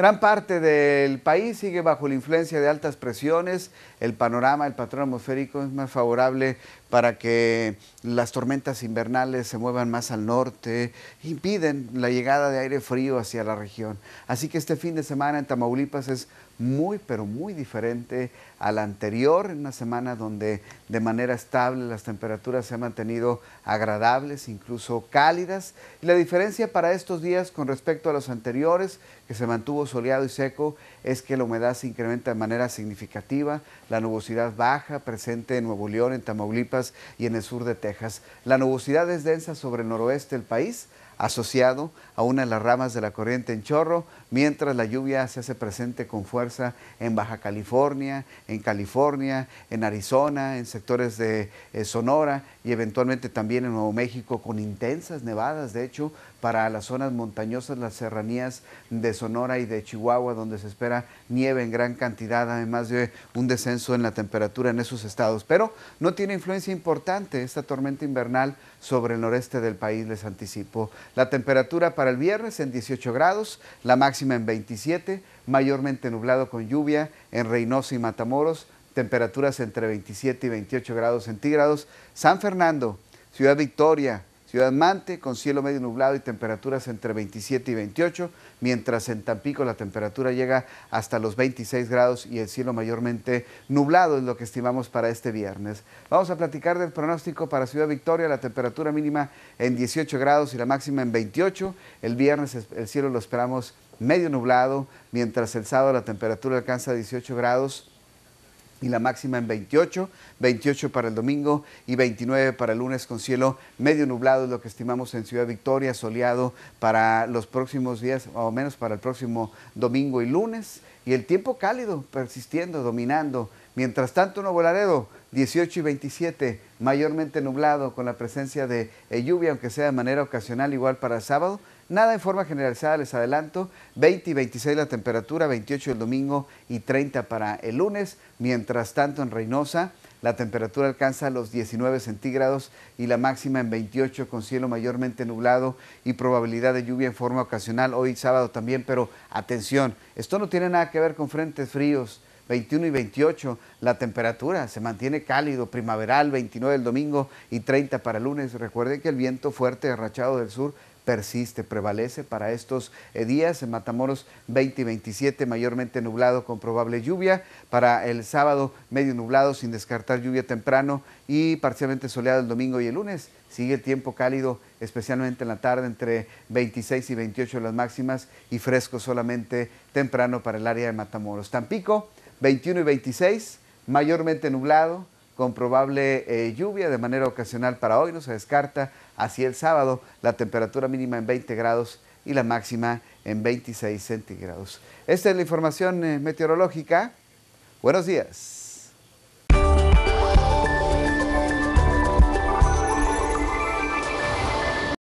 Gran parte del país sigue bajo la influencia de altas presiones. El panorama, el patrón atmosférico es más favorable para que las tormentas invernales se muevan más al norte, impiden la llegada de aire frío hacia la región. Así que este fin de semana en Tamaulipas es muy, pero muy diferente al anterior, en una semana donde de manera estable las temperaturas se han mantenido agradables, incluso cálidas. la diferencia para estos días con respecto a los anteriores, que se mantuvo soleado y seco, es que la humedad se incrementa de manera significativa, la nubosidad baja, presente en Nuevo León, en Tamaulipas, y en el sur de Texas. La nubosidad es densa sobre el noroeste del país, asociado a una de las ramas de la corriente en chorro, mientras la lluvia se hace presente con fuerza en Baja California, en California, en Arizona, en sectores de eh, Sonora y eventualmente también en Nuevo México con intensas nevadas, de hecho, para las zonas montañosas, las serranías de Sonora y de Chihuahua, donde se espera nieve en gran cantidad, además de un descenso en la temperatura en esos estados. Pero no tiene influencia importante esta tormenta invernal sobre el noreste del país, les anticipo. La temperatura para el viernes en 18 grados, la máxima en 27, mayormente nublado con lluvia en Reynosa y Matamoros, temperaturas entre 27 y 28 grados centígrados. San Fernando, Ciudad Victoria, Ciudad Mante con cielo medio nublado y temperaturas entre 27 y 28, mientras en Tampico la temperatura llega hasta los 26 grados y el cielo mayormente nublado es lo que estimamos para este viernes. Vamos a platicar del pronóstico para Ciudad Victoria, la temperatura mínima en 18 grados y la máxima en 28. El viernes el cielo lo esperamos medio nublado, mientras el sábado la temperatura alcanza 18 grados y la máxima en 28, 28 para el domingo y 29 para el lunes con cielo medio nublado, lo que estimamos en Ciudad Victoria, soleado para los próximos días, o menos para el próximo domingo y lunes, y el tiempo cálido persistiendo, dominando. Mientras tanto, Nuevo Laredo, 18 y 27, mayormente nublado con la presencia de eh, lluvia, aunque sea de manera ocasional, igual para el sábado, Nada en forma generalizada, les adelanto, 20 y 26 la temperatura, 28 el domingo y 30 para el lunes. Mientras tanto, en Reynosa, la temperatura alcanza los 19 centígrados y la máxima en 28 con cielo mayormente nublado y probabilidad de lluvia en forma ocasional hoy sábado también, pero atención, esto no tiene nada que ver con frentes fríos. 21 y 28 la temperatura se mantiene cálido, primaveral, 29 el domingo y 30 para el lunes. Recuerden que el viento fuerte arrachado del sur persiste, prevalece para estos eh, días. En Matamoros 20 y 27 mayormente nublado con probable lluvia. Para el sábado medio nublado sin descartar lluvia temprano y parcialmente soleado el domingo y el lunes. Sigue el tiempo cálido, especialmente en la tarde, entre 26 y 28 las máximas y fresco solamente temprano para el área de Matamoros. Tampico 21 y 26, mayormente nublado con probable eh, lluvia de manera ocasional para hoy, no se descarta así el sábado la temperatura mínima en 20 grados y la máxima en 26 centígrados. Esta es la información eh, meteorológica. Buenos días.